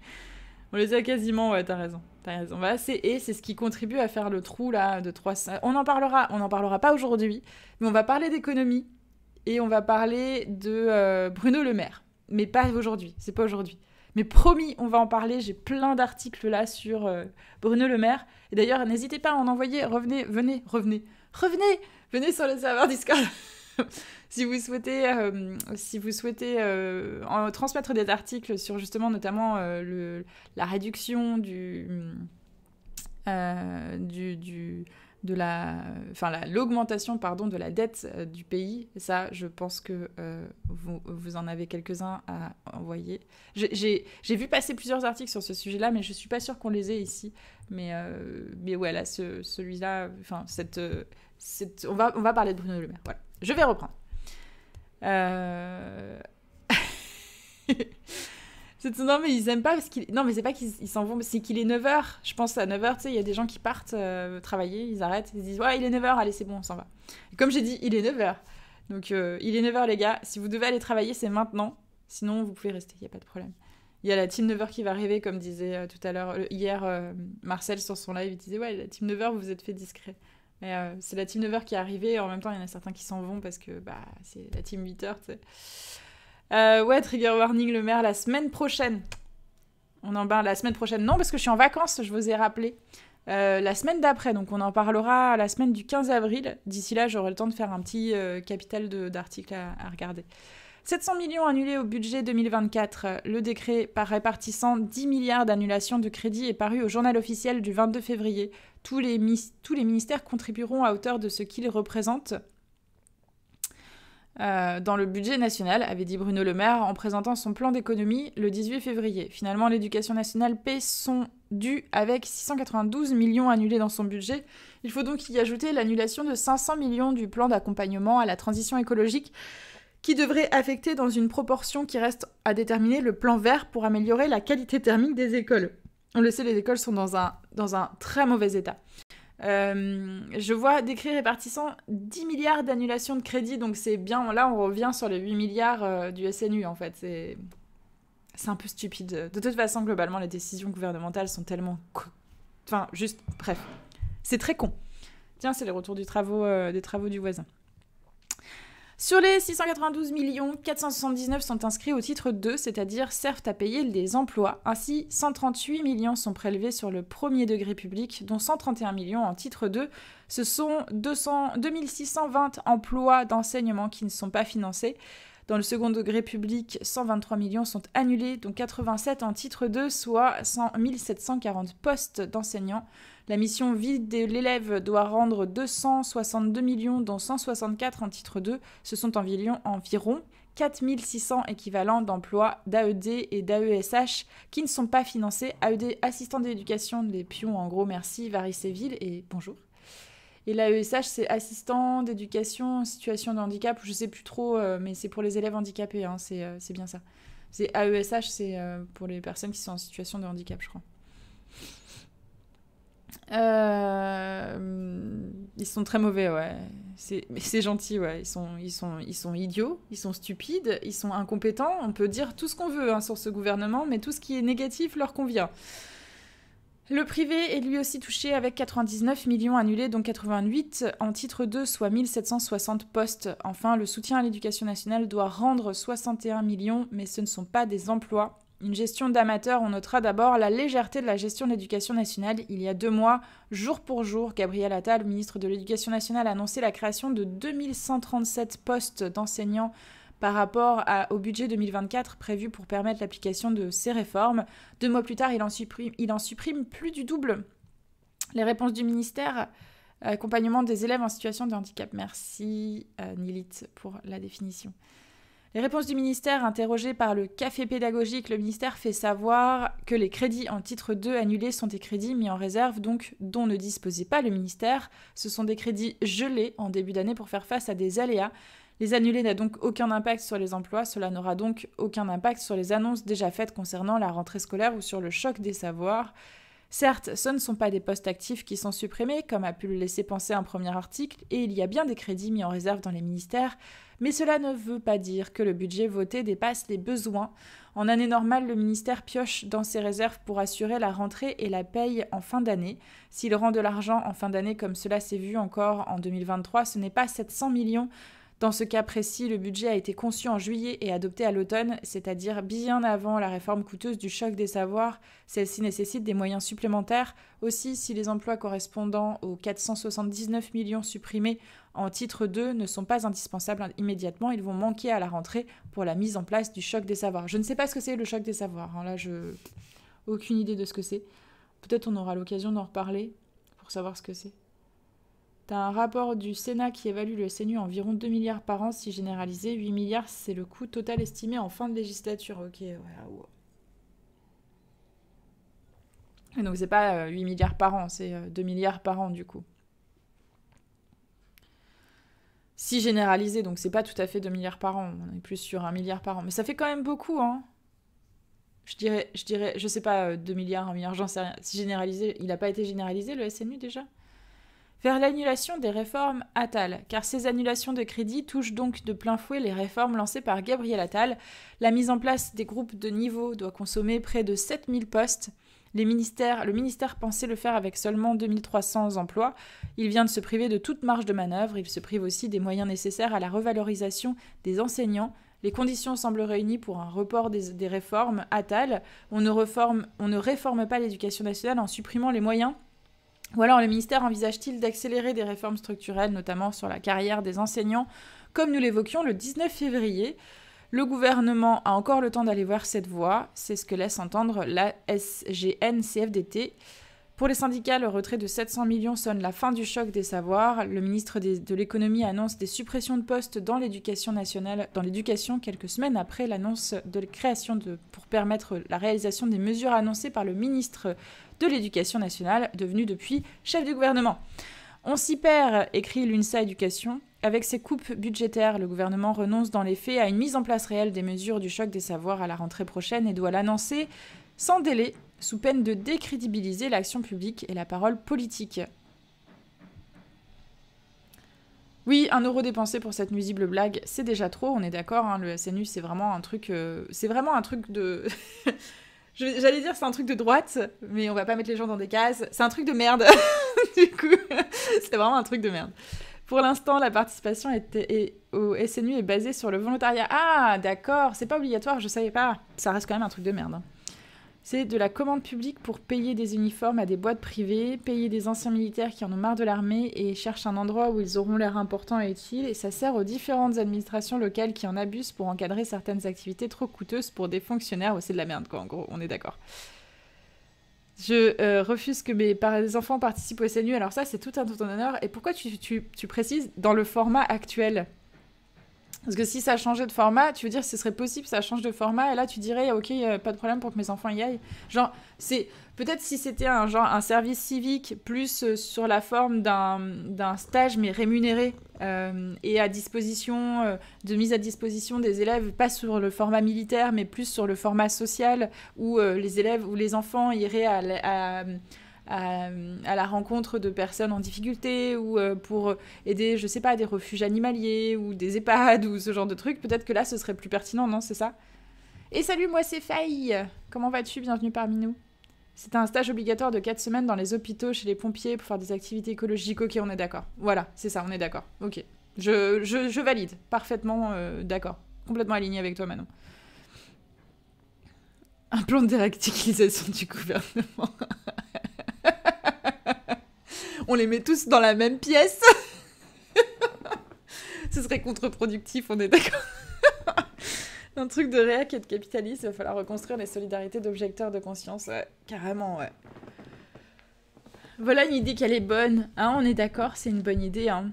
On les a quasiment, ouais, t'as raison. T'as raison. c'est, et c'est ce qui contribue à faire le trou là de 300. On en parlera, on n'en parlera pas aujourd'hui, mais on va parler d'économie et on va parler de euh, Bruno Le Maire. Mais pas aujourd'hui, c'est pas aujourd'hui. Mais promis, on va en parler. J'ai plein d'articles là sur euh, Bruno Le Maire. Et d'ailleurs, n'hésitez pas à en envoyer. Revenez, venez, revenez, revenez, venez sur le serveur Discord. si vous souhaitez, euh, si vous souhaitez euh, transmettre des articles sur justement notamment euh, le, la réduction du, du, du de la, enfin l'augmentation pardon de la dette du pays, ça je pense que vous, vous, en avez quelques-uns à envoyer. J'ai vu passer plusieurs articles sur ce sujet-là, mais je suis pas sûre qu'on les ait ici. Mais mais ouais là celui-là, enfin cette, cette on va on va parler de Bruno Le Maire. Voilà, je vais reprendre c'est euh. c'est non mais ils aiment pas parce qu'ils non mais c'est pas qu'ils s'en vont c'est qu'il est 9h je pense à 9h tu sais il y a des gens qui partent euh, travailler ils arrêtent ils disent ouais il est 9h allez c'est bon on s'en va comme j'ai dit il est 9h donc euh, il est 9h les gars si vous devez aller travailler c'est maintenant sinon vous pouvez rester il n'y a pas de problème il y a la team 9h qui va arriver comme disait tout à l'heure hier Marcel sur son live il disait ouais la team 9h vous vous êtes fait discret euh, c'est la team 9h qui est arrivée. et En même temps, il y en a certains qui s'en vont parce que bah, c'est la team 8h. Euh, ouais, trigger warning, le maire, la semaine prochaine. On en parle la semaine prochaine. Non, parce que je suis en vacances, je vous ai rappelé. Euh, la semaine d'après, donc on en parlera la semaine du 15 avril. D'ici là, j'aurai le temps de faire un petit capital d'articles à, à, regarder. 700 millions annulés au budget 2024. Le décret par répartissant 10 milliards d'annulations de crédits est paru au journal officiel du 22 février tous les, ministères contribueront à hauteur de ce qu'ils représentent euh, dans le budget national, avait dit Bruno Le Maire en présentant son plan d'économie le 18 février. Finalement, l'éducation nationale paie son dû avec 692 millions annulés dans son budget. Il faut donc y ajouter l'annulation de 500 millions du plan d'accompagnement à la transition écologique qui devrait affecter dans une proportion qui reste à déterminer le plan vert pour améliorer la qualité thermique des écoles. On le sait, les écoles sont dans un, dans un très mauvais état. Euh, je vois décrit répartissant 10 milliards d'annulations de crédits, donc c'est bien, là on revient sur les 8 milliards euh, du SNU en fait, c'est... C'est un peu stupide. De toute façon, globalement, les décisions gouvernementales sont tellement... Enfin, juste, bref. C'est très con. Tiens, c'est les retours du travaux, euh, des travaux du voisin. Sur les 692 millions, 479 sont inscrits au titre 2, c'est-à-dire servent à payer les emplois. Ainsi, 138 millions sont prélevés sur le premier degré public, dont 131 millions en titre 2. Ce sont 200, 2620 emplois d'enseignement qui ne sont pas financés. Dans le second degré public, 123 millions sont annulés, dont 87 en titre 2, soit 100 postes d'enseignants. La mission vide de l'élève doit rendre 262 millions, dont 164 en titre 2. Ce sont environ, environ 4600 équivalents d'emplois d'AED et d'AESH qui ne sont pas financés. AED, assistant d'éducation les pions, en gros, merci, Varicéville et bonjour. Et l'AESH, c'est assistant d'éducation, situation de handicap, je sais plus trop, euh, mais c'est pour les élèves handicapés, hein. euh, c'est bien ça. C'est AESH, c'est euh, pour les personnes qui sont en situation de handicap, je crois. Euh, ils sont très mauvais, ouais. Mais c'est gentil, ouais. Ils sont, ils, sont, ils sont idiots, ils sont stupides, ils sont incompétents. On peut dire tout ce qu'on veut hein, sur ce gouvernement, mais tout ce qui est négatif leur convient. Le privé est lui aussi touché avec 99 millions annulés, dont 88 en titre 2, soit 1760 postes. Enfin, le soutien à l'éducation nationale doit rendre 61 millions, mais ce ne sont pas des emplois. Une gestion d'amateur, on notera d'abord la légèreté de la gestion de l'éducation nationale. Il y a deux mois, jour pour jour, Gabriel Attal, ministre de l'Éducation nationale, a annoncé la création de 2137 postes d'enseignants par rapport au budget 2024 prévu pour permettre l'application de ces réformes. Deux mois plus tard, il en supprime, plus du double. Les réponses du ministère accompagnement des élèves en situation de handicap. Merci Nilith euh, Nilit pour la définition. Les réponses du ministère interrogées par le Café pédagogique, le ministère fait savoir que les crédits en titre 2 annulés sont des crédits mis en réserve, donc dont ne disposait pas le ministère. Ce sont des crédits gelés en début d'année pour faire face à des aléas. Les annulés n'ont donc aucun impact sur les emplois, cela n'aura donc aucun impact sur les annonces déjà faites concernant la rentrée scolaire ou sur le choc des savoirs. Certes, ce ne sont pas des postes actifs qui sont supprimés, comme a pu le laisser penser un premier article, et il y a bien des crédits mis en réserve dans les ministères, mais cela ne veut pas dire que le budget voté dépasse les besoins. En année normale, le ministère pioche dans ses réserves pour assurer la rentrée et la paye en fin d'année. S'il rend de l'argent en fin d'année comme cela s'est vu encore en 2023, ce n'est pas 700 millions dans ce cas précis, le budget a été conçu en juillet et adopté à l'automne, c'est-à-dire bien avant la réforme coûteuse du choc des savoirs. Celle-ci nécessite des moyens supplémentaires. Aussi, si les emplois correspondant aux 479 millions supprimés en titre 2 ne sont pas indispensables immédiatement, ils vont manquer à la rentrée pour la mise en place du choc des savoirs. Je ne sais pas ce que c'est le choc des savoirs, hein, là je... Aucune idée de ce que c'est. Peut-être on aura l'occasion d'en reparler pour savoir ce que c'est. « T'as un rapport du Sénat qui évalue le SNU environ 2 milliards par an si généralisé. 8 milliards, c'est le coût total estimé en fin de législature. Ok, ouais, donc, c'est pas 8 euh, milliards par an, c'est 2 euh, milliards par an du coup. Si généralisé, donc c'est pas tout à fait 2 milliards par an, on est plus sur 1 milliard par an. Mais ça fait quand même beaucoup, hein je dirais, je dirais, je sais pas, 2 euh, milliards, 1 milliard, j'en sais rien. Si généralisé, il n'a pas été généralisé le SNU déjà vers l'annulation des réformes Attal, car ces annulations de crédit touchent donc de plein fouet les réformes lancées par Gabriel Attal. La mise en place des groupes de niveau doit consommer près de 7000 postes. Les ministères, le ministère pensait le faire avec seulement 2300 emplois. Il vient de se priver de toute marge de manœuvre. Il se prive aussi des moyens nécessaires à la revalorisation des enseignants. Les conditions semblent réunies pour un report des, réformes. Attal, on on ne réforme pas l'éducation nationale en supprimant les moyens ou alors le ministère envisage-t-il d'accélérer des réformes structurelles, notamment sur la carrière des enseignants, comme nous l'évoquions le 19 février le gouvernement a encore le temps d'aller voir cette voie, c'est ce que laisse entendre la SGN-CFDT. Pour les syndicats, le retrait de 700 millions sonne la fin du choc des savoirs. Le ministre de l'économie annonce des suppressions de postes dans l'éducation nationale, dans l'éducation, quelques semaines après l'annonce de la création de, pour permettre la réalisation des mesures annoncées par le ministre de l'éducation nationale, devenu depuis chef du gouvernement. On s'y perd, écrit l'UNSA Éducation. Avec ces coupes budgétaires, le gouvernement renonce dans les faits à une mise en place réelle des mesures du choc des savoirs à la rentrée prochaine et doit l'annoncer sans délai sous peine de décrédibiliser l'action publique et la parole politique. Oui, un euro dépensé pour cette nuisible blague, c'est déjà trop, on est d'accord, hein, le SNU c'est vraiment un truc... Euh, c'est vraiment un truc de... J'allais dire c'est un truc de droite, mais on va pas mettre les gens dans des cases. C'est un truc de merde. du coup, c'est vraiment un truc de merde. Pour l'instant, la participation au SNU est basée sur le volontariat. Ah, d'accord, c'est pas obligatoire, je savais pas. Ça reste quand même un truc de merde. Hein. C'est de la commande publique pour payer des uniformes à des boîtes privées, payer des anciens militaires qui en ont marre de l'armée et cherchent un endroit où ils auront l'air important et utile, et ça sert aux différentes administrations locales qui en abusent pour encadrer certaines activités trop coûteuses pour des fonctionnaires. aussi oh, c'est de la merde, quoi, en gros, on est d'accord. Je euh, refuse que mes enfants participent au SNU, alors ça, c'est tout un tout un honneur. Et pourquoi tu, tu précises dans le format actuel parce que si ça changeait de format, tu veux dire, ce serait possible, ça change de format, et là tu dirais, ok, euh, pas de problème pour que mes enfants y aillent. Genre, c'est peut-être si c'était un genre un service civique plus euh, sur la forme d'un stage mais rémunéré euh, et à disposition de mise à disposition des élèves, pas sur le format militaire mais plus sur le format social où les élèves ou les enfants iraient à euh, à, la rencontre de personnes en difficulté ou euh, pour aider, je sais pas, des refuges animaliers ou des EHPAD ou ce genre de trucs, peut-être que là ce serait plus pertinent, non C'est ça Et salut, moi c'est Faye Comment vas-tu Bienvenue parmi nous c'est un stage obligatoire de 4 semaines dans les hôpitaux chez les pompiers pour faire des activités écologiques. Ok, on est d'accord. Voilà, c'est ça, on est d'accord. Ok. Je, je, je, valide. Parfaitement euh, d'accord. Complètement aligné avec toi, Manon. Un plan de déracticalisation du gouvernement. on les met tous dans la même pièce. Ce serait contre-productif, on est d'accord. Un truc de réac et de capitalisme, il va falloir reconstruire les solidarités d'objecteurs de conscience. carrément, ouais. Voilà une idée qu'elle est bonne. Hein, on est d'accord, c'est une bonne idée. Hein.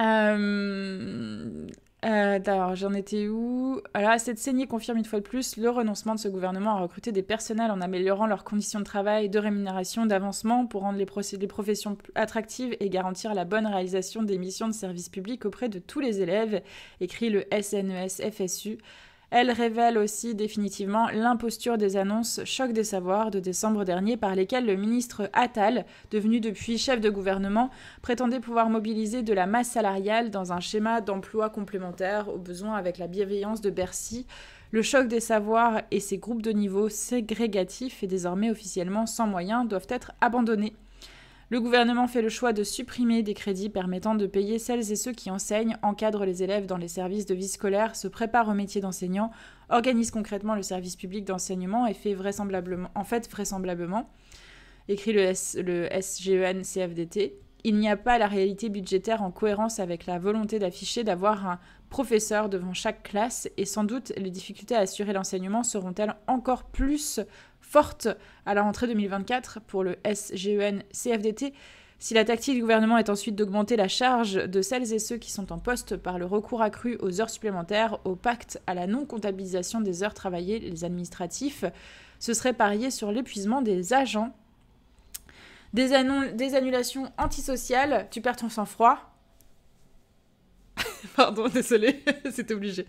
Euh, euh, alors, j'en étais où Alors, cette saignée confirme une fois de plus le renoncement de ce gouvernement à recruter des personnels en améliorant leurs conditions de travail, de rémunération, d'avancement pour rendre les, les professions attractives et garantir la bonne réalisation des missions de service public auprès de tous les élèves, écrit le SNES-FSU elle révèle aussi définitivement l'imposture des annonces choc des savoirs de décembre dernier par lesquelles le ministre Attal, devenu depuis chef de gouvernement, prétendait pouvoir mobiliser de la masse salariale dans un schéma d'emploi complémentaire aux besoins avec la bienveillance de Bercy. Le choc des savoirs et ses groupes de niveau ségrégatifs et désormais officiellement sans moyens doivent être abandonnés. Le gouvernement fait le choix de supprimer des crédits permettant de payer celles et ceux qui enseignent, encadrent les élèves dans les services de vie scolaire, se préparent au métier d'enseignant, organisent concrètement le service public d'enseignement et fait vraisemblablement, en fait vraisemblablement, écrit le, le SGEN CFDT, il n'y a pas la réalité budgétaire en cohérence avec la volonté d'afficher d'avoir un professeur devant chaque classe et sans doute les difficultés à assurer l'enseignement seront-elles encore plus forte à la rentrée 2024 pour le SGEN CFDT. Si la tactique du gouvernement est ensuite d'augmenter la charge de celles et ceux qui sont en poste par le recours accru aux heures supplémentaires, au pacte à la non-comptabilisation des heures travaillées, les administratifs, ce serait parier sur l'épuisement des agents. Des, des annulations antisociales, tu perds ton sang-froid. Pardon, désolé, c'est obligé.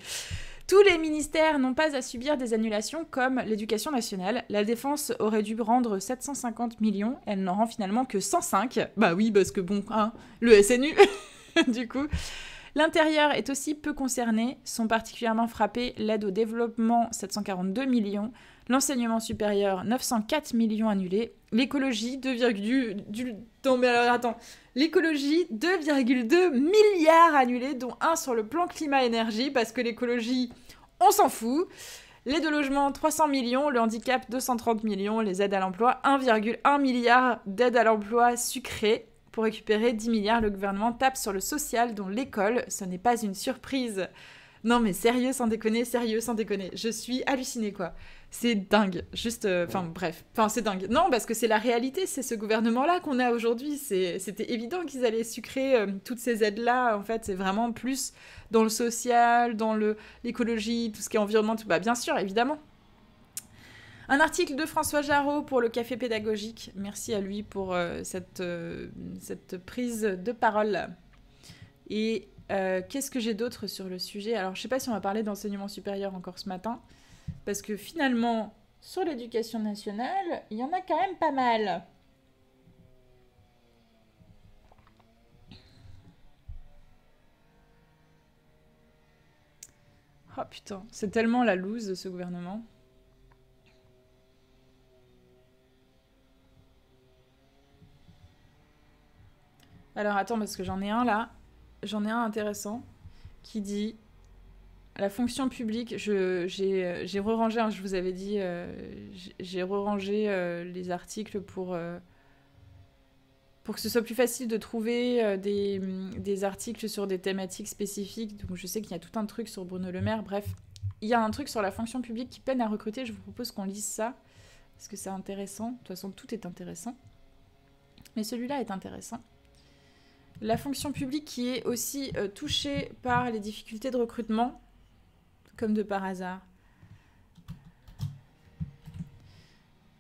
Tous les ministères n'ont pas à subir des annulations comme l'éducation nationale. La défense aurait dû rendre 750 millions, elle n'en rend finalement que 105. Bah oui, parce que bon, hein, le SNU, du coup. L'intérieur est aussi peu concerné, sont particulièrement frappés l'aide au développement 742 millions, l'enseignement supérieur 904 millions annulés, l'écologie du, l'écologie 2,2 milliards annulés, dont un sur le plan climat-énergie parce que l'écologie, on s'en fout. Les deux logements 300 millions, le handicap 230 millions, les aides à l'emploi 1,1 milliard d'aides à l'emploi sucrées. Pour récupérer 10 milliards, le gouvernement tape sur le social, dont l'école, ce n'est pas une surprise. Non mais sérieux sans déconner, sérieux sans déconner, je suis hallucinée quoi. C'est dingue. Juste, euh, enfin bref. Enfin, c'est dingue. Non, parce que c'est la réalité, c'est ce gouvernement-là qu'on a aujourd'hui. C'était évident qu'ils allaient sucrer euh, toutes ces aides-là. En fait, c'est vraiment plus dans le social, dans l'écologie, tout ce qui est environnement, Bah, bien sûr, évidemment. Un article de François Jarreau pour le Café Pédagogique. Merci à lui pour euh, cette, cette prise de parole. Et qu'est-ce que j'ai d'autre sur le sujet Alors, je sais pas si on va parler d'enseignement supérieur encore ce matin parce que finalement, sur l'éducation nationale, il y en a quand même pas mal. Oh putain, c'est tellement la loose de ce gouvernement. Alors attends, parce que j'en ai un là, j'en ai un intéressant qui dit la fonction publique, j'ai euh, re hein, je vous avais dit, euh, j'ai re euh, les articles pour, pour que ce soit plus facile de trouver des, mm, des, articles sur des thématiques spécifiques. Donc je sais qu'il y a tout un truc sur Bruno Le Maire, bref. Il y a un truc sur la fonction publique qui peine à recruter, je vous propose qu'on lise ça, parce que c'est intéressant. De toute façon, tout est intéressant. Mais celui-là est intéressant. La fonction publique qui est aussi touchée par les difficultés de recrutement, comme de par hasard.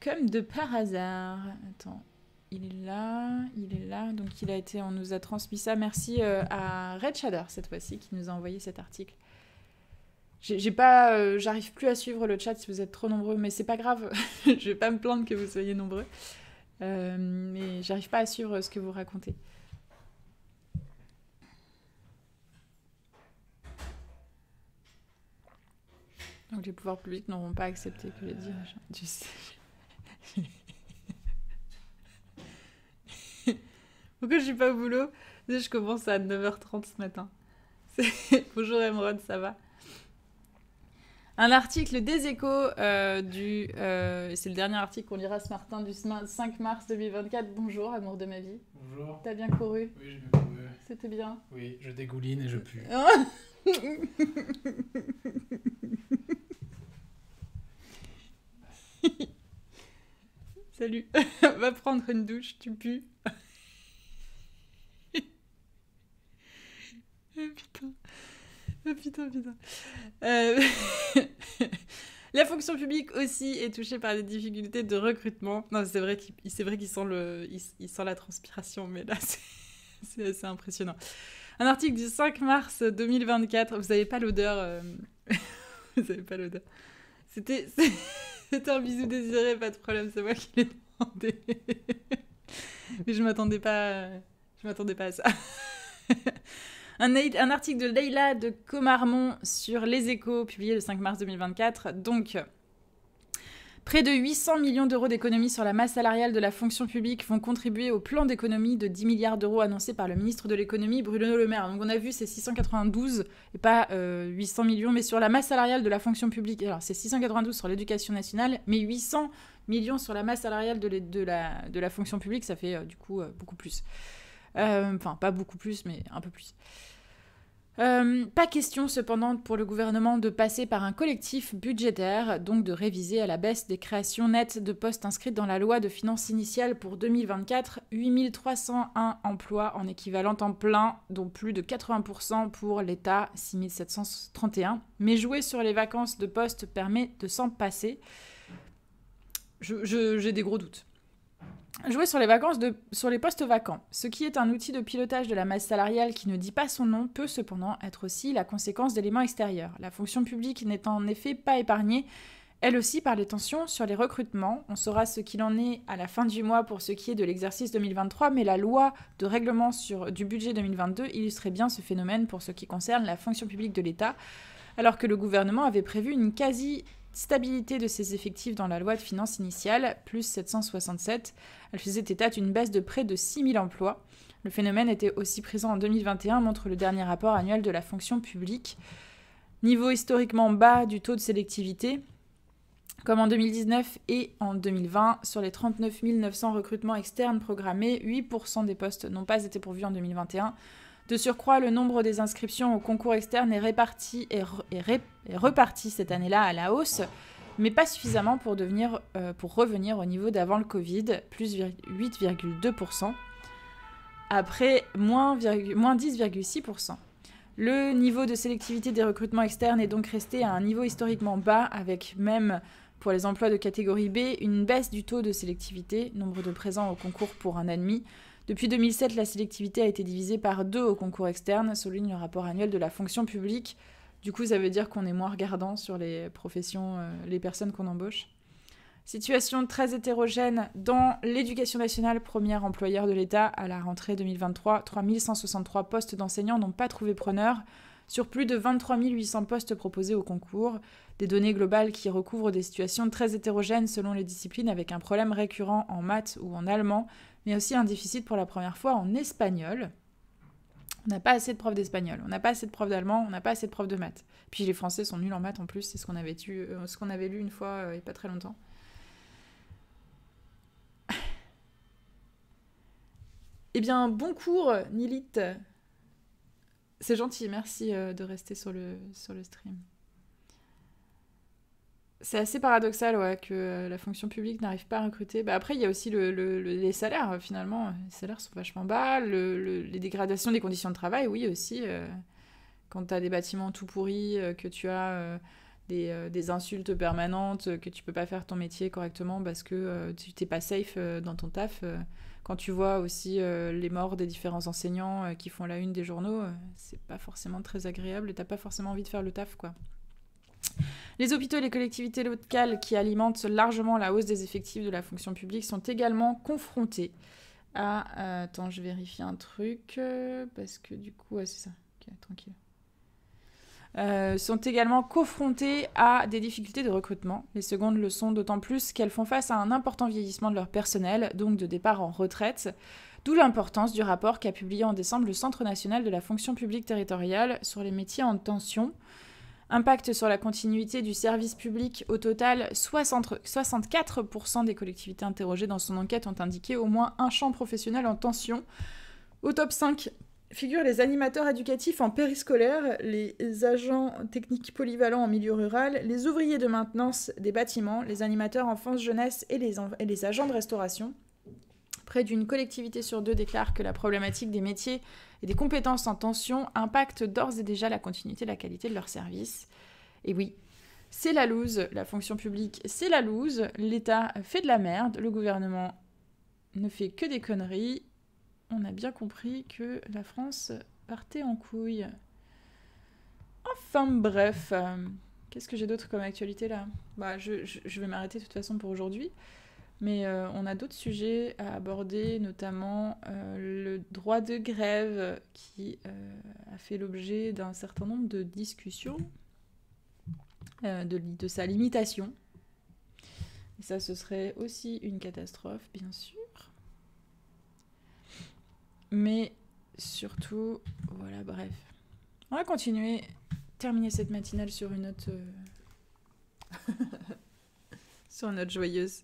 Comme de par hasard. Attends, il est là, il est là. Donc il a été, on nous a transmis ça. Merci euh, à Red Shader cette fois-ci qui nous a envoyé cet article. J'ai pas, euh, j'arrive plus à suivre le chat si vous êtes trop nombreux, mais c'est pas grave. Je vais pas me plaindre que vous soyez nombreux, euh, mais j'arrive pas à suivre ce que vous racontez. Donc les pouvoirs publics n'auront pas accepté que les dirigeants sais. Pourquoi je suis pas au boulot Je commence à 9h30 ce matin. Bonjour Emerald, ça va un article des échos euh, du... Euh, c'est le dernier article qu'on lira ce matin du 5 mars 2024. Bonjour, amour de ma vie. Bonjour. T'as bien couru Oui, j'ai bien couru. C'était bien Oui, je dégouline et je pue. Salut. Va prendre une douche, tu pues. Eh, eh, putain. putain, putain. Euh, la fonction publique aussi est touchée par des difficultés de recrutement. Non, c'est vrai qu'il sent, le... il, sent la transpiration, mais là, c'est assez impressionnant. Un article du 5 mars 2024. Vous n'avez pas l'odeur. Euh, vous n'avez pas l'odeur. C'était. C'est un bisou désiré, pas de problème, c'est moi qui l'ai demandé. Mais je m'attendais pas, je m'attendais pas à ça. Un, un, article de Leila de Comarmon sur Les Échos, publié le 5 mars 2024. Donc, Près de 800 millions d'euros d'économies sur la masse salariale de la fonction publique vont contribuer au plan d'économie de 10 milliards d'euros annoncé par le ministre de l'économie Bruno Le Maire. Donc on a vu c'est 692 et pas 800 euh, millions, mais sur la masse salariale de la fonction publique. Alors c'est 692 sur l'éducation nationale, mais 800 millions sur la masse salariale de, la, de la, fonction publique, ça fait euh, du coup euh, beaucoup plus. Enfin pas beaucoup plus, mais un peu plus. Euh, pas question cependant pour le gouvernement de passer par un collectif budgétaire, donc de réviser à la baisse des créations nettes de postes inscrites dans la loi de finances initiale pour 2024, 8301 emplois en équivalent temps plein, dont plus de 80% pour l'État, 6731. Mais jouer sur les vacances de postes permet de s'en passer. J'ai des gros doutes jouer sur les, vacances de, sur les postes vacants. Ce qui est un outil de pilotage de la masse salariale qui ne dit pas son nom peut cependant être aussi la conséquence d'éléments extérieurs. La fonction publique n'est en effet pas épargnée, elle aussi, par les tensions sur les recrutements. On saura ce qu'il en est à la fin du mois pour ce qui est de l'exercice 2023, mais la loi de règlement sur, du budget 2022 illustrait bien ce phénomène pour ce qui concerne la fonction publique de l'État alors que le gouvernement avait prévu une quasi stabilité de ses effectifs dans la loi de finances initiale, plus 767. Elle faisait état d'une baisse de près de 6000 emplois. Le phénomène était aussi présent en 2021, montre le dernier rapport annuel de la fonction publique. Niveau historiquement bas du taux de sélectivité, comme en 2019 et en 2020, sur les 39 900 recrutements externes programmés, 8% des postes n'ont pas été pourvus en 2021 de surcroît, le nombre des inscriptions au concours externe est, réparti, reparti cette année-là à la hausse, mais pas suffisamment pour, euh, revenir au niveau d'avant le Covid, plus 8,2%, après moins, 10,6%. Le niveau de sélectivité des recrutements externes est donc resté à un niveau historiquement bas, avec même pour les emplois de catégorie B une baisse du taux de sélectivité, nombre de présents au concours pour un admis, depuis 2007, la sélectivité a été divisée par deux au concours externe, souligne le rapport annuel de la fonction publique. Du coup, ça veut dire qu'on est moins regardant sur les professions, euh, les personnes qu'on embauche. Situation très hétérogène dans l'éducation nationale, Première employeur de l'État à la rentrée 2023. 3163 postes d'enseignants n'ont pas trouvé preneur sur plus de 23 800 postes proposés au concours. Des données globales qui recouvrent des situations très hétérogènes selon les disciplines avec un problème récurrent en maths ou en allemand, mais aussi un déficit pour la première fois en espagnol. On n'a pas assez de profs d'espagnol, on n'a pas assez de profs d'allemand, on n'a pas assez de profs de maths. Puis les Français sont nuls en maths en plus, c'est ce qu'on avait, euh, avait lu une fois et euh, il n'y a pas très longtemps. eh bien, bon cours, Nilit. C'est gentil, merci euh, de rester sur le, sur le stream. C'est assez paradoxal, ouais, que euh, la fonction publique n'arrive pas à recruter. Bah, après, il y a aussi le, les salaires, euh, finalement. Les salaires sont vachement bas. les dégradations des conditions de travail, oui, aussi. Euh, quand tu as des bâtiments tout pourris, que tu as des, insultes permanentes, que tu peux pas faire ton métier correctement parce que tu t'es pas safe dans ton taf. quand tu vois aussi les morts des différents enseignants qui font la une des journaux, c'est pas forcément très agréable et t'as pas forcément envie de faire le taf, quoi. Les hôpitaux et les collectivités locales qui alimentent largement la hausse des effectifs de la fonction publique sont également confrontés à... Euh, attends, je vérifie un truc, euh, parce que du coup, c'est ça. Euh, sont également confrontés à des difficultés de recrutement. Les secondes le sont d'autant plus qu'elles font face à un important vieillissement de leur personnel, donc de départ en retraite, d'où l'importance du rapport qu'a publié en décembre le Centre national de la fonction publique territoriale sur les métiers en tension, Impact sur la continuité du service public. Au total, 64% des collectivités interrogées dans son enquête ont indiqué au moins un champ professionnel en tension. Au top 5 figurent les animateurs éducatifs en périscolaire, les agents techniques polyvalents en milieu rural, les ouvriers de maintenance des bâtiments, les animateurs enfance-jeunesse et les agents de restauration près d'une collectivité sur deux déclare que la problématique des métiers et des compétences en tension impacte d'ores et déjà la continuité et la qualité de leurs services. Et oui, c'est la loose, la fonction publique, c'est la loose, l'État fait de la merde, le gouvernement ne fait que des conneries. On a bien compris que la France partait en couille. Enfin bref, euh, qu'est-ce que j'ai d'autre comme actualité là Bah je vais m'arrêter de toute façon pour aujourd'hui. Mais euh, on a d'autres sujets à aborder, notamment euh, le droit de grève qui euh, a fait l'objet d'un certain nombre de discussions, de, sa limitation. Et ça, ce serait aussi une catastrophe, bien sûr. Mais surtout, voilà, bref. On va continuer, terminer cette matinale sur une note... sur une note joyeuse.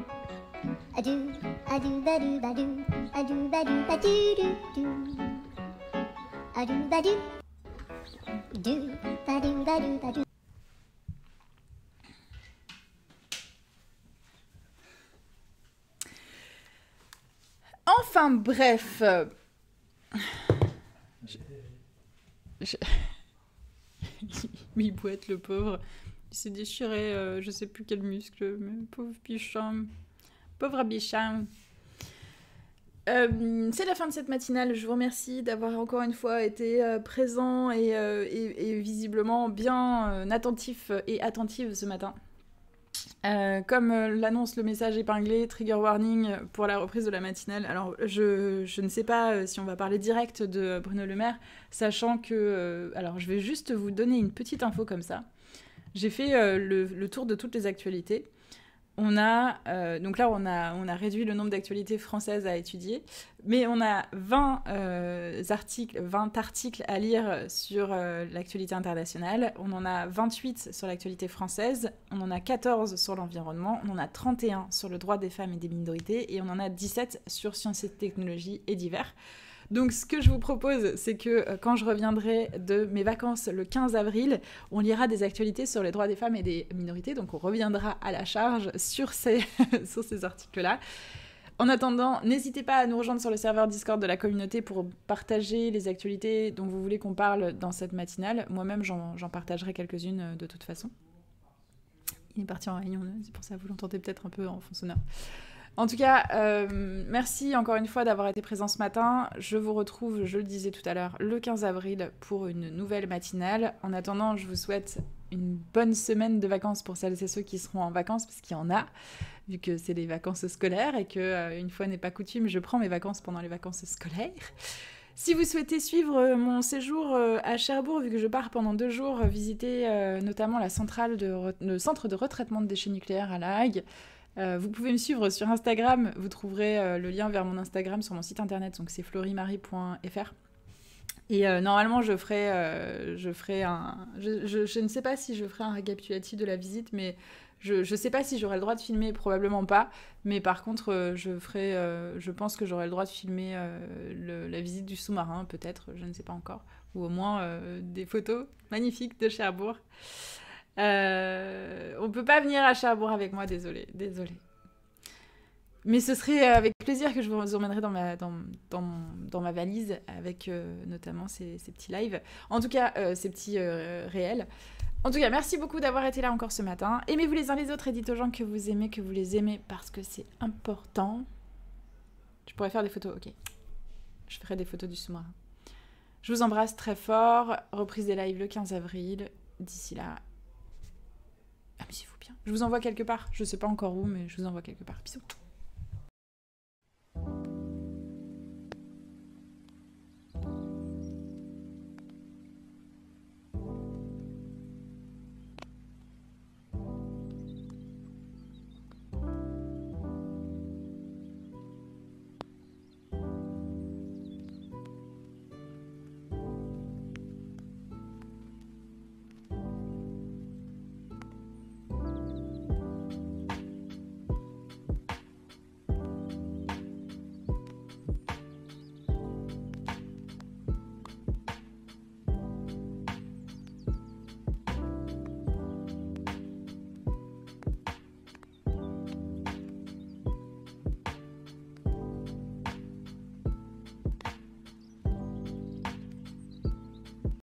Adou, Enfin bref, euh, je, il le pauvre. Il s'est déchiré, euh, je sais plus quel muscle, mais pauvre pichon. Pauvre Bicham. Euh, c'est la fin de cette matinale. Je vous remercie d'avoir encore une fois été euh, présent euh, et, visiblement bien attentif et attentive ce matin. comme l'annonce le message épinglé, trigger warning pour la reprise de la matinale. Alors, je, ne sais pas si on va parler direct de Bruno Le Maire, sachant que. alors, je vais juste vous donner une petite info comme ça. J'ai fait le, tour de toutes les actualités on a, euh, donc là, on a, réduit le nombre d'actualités françaises à étudier, mais on a 20, euh, articles, 20 articles à lire sur euh, l'actualité internationale, on en a 28 sur l'actualité française, on en a 14 sur l'environnement, on en a 31 sur le droit des femmes et des minorités, et on en a 17 sur sciences et technologies et divers. Donc ce que je vous propose, c'est que euh, quand je reviendrai de mes vacances le 15 avril, on lira des actualités sur les droits des femmes et des minorités. Donc on reviendra à la charge sur ces, sur ces articles-là. En attendant, n'hésitez pas à nous rejoindre sur le serveur Discord de la communauté pour partager les actualités dont vous voulez qu'on parle dans cette matinale. Moi-même, j'en partagerai quelques-unes euh, de toute façon. Il est parti en réunion, c'est pour ça que vous l'entendez peut-être un peu en fond sonore. En tout cas, euh, merci encore une fois d'avoir été présent ce matin. Je vous retrouve, je le disais tout à l'heure, le 15 avril pour une nouvelle matinale. En attendant, je vous souhaite une bonne semaine de vacances pour celles et ceux qui seront en vacances, parce qu'il y en a, vu que c'est les vacances scolaires et qu'une euh, une fois n'est pas coutume, je prends mes vacances pendant les vacances scolaires. Si vous souhaitez suivre euh, mon séjour à Cherbourg, vu que je pars pendant deux jours visiter notamment la centrale le centre de retraitement de déchets nucléaires à La Hague, euh, vous pouvez me suivre sur Instagram. Vous trouverez euh, le lien vers mon Instagram sur mon site internet. Donc c'est florimarie.fr. Et euh, normalement, je ferai, je un. Je, ne sais pas si je ferai un récapitulatif de la visite, mais je ne sais pas si j'aurai le droit de filmer, probablement pas. Mais par contre, je je pense que j'aurai le droit de filmer la visite du sous-marin, peut-être, je ne sais pas encore. Ou au moins des photos magnifiques de Cherbourg. Euh, on peut pas venir à Cherbourg avec moi, désolé, désolé. Mais ce serait euh, avec plaisir que je vous emmènerai dans ma, valise avec euh, notamment ces, petits lives, en tout cas ces petits réels. En tout cas, merci beaucoup d'avoir été là encore ce matin. Aimez-vous les uns les autres et dites aux gens que vous aimez, que vous les aimez parce que c'est important. Je pourrais faire des photos, ok. Je ferai des photos du sous-marin. Je vous embrasse très fort. Reprise des lives le 15 avril. D'ici là, vous ah, bien. Je vous envoie quelque part. Je sais pas encore où, mais je vous envoie quelque part. Bisous.